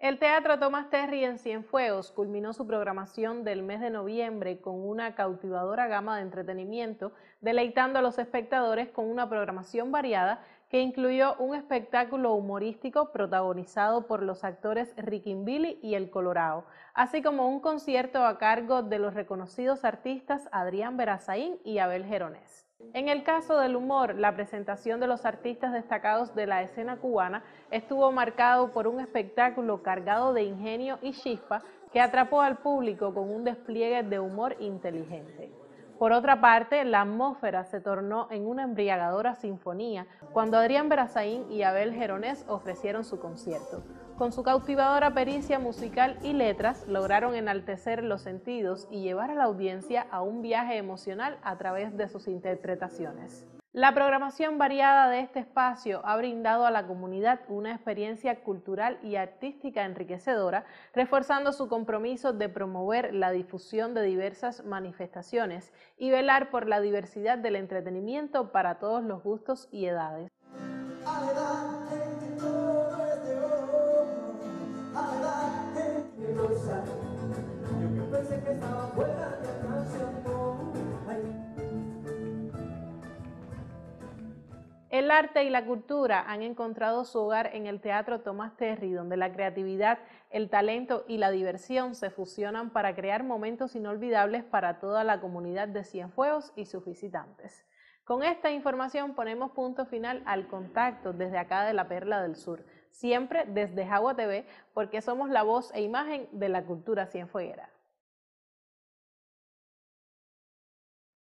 El Teatro Tomás Terry en Cienfuegos culminó su programación del mes de noviembre con una cautivadora gama de entretenimiento, deleitando a los espectadores con una programación variada que incluyó un espectáculo humorístico protagonizado por los actores Billy y El Colorado, así como un concierto a cargo de los reconocidos artistas Adrián Berazaín y Abel Geronés. En el caso del humor, la presentación de los artistas destacados de la escena cubana estuvo marcado por un espectáculo cargado de ingenio y chispa que atrapó al público con un despliegue de humor inteligente. Por otra parte, la atmósfera se tornó en una embriagadora sinfonía cuando Adrián Berazaín y Abel Geronés ofrecieron su concierto. Con su cautivadora pericia musical y letras, lograron enaltecer los sentidos y llevar a la audiencia a un viaje emocional a través de sus interpretaciones. La programación variada de este espacio ha brindado a la comunidad una experiencia cultural y artística enriquecedora, reforzando su compromiso de promover la difusión de diversas manifestaciones y velar por la diversidad del entretenimiento para todos los gustos y edades. El arte y la cultura han encontrado su hogar en el Teatro Tomás Terry, donde la creatividad, el talento y la diversión se fusionan para crear momentos inolvidables para toda la comunidad de Cienfuegos y sus visitantes. Con esta información ponemos punto final al contacto desde acá de la Perla del Sur, siempre desde Jagua TV, porque somos la voz e imagen de la cultura cienfueguera.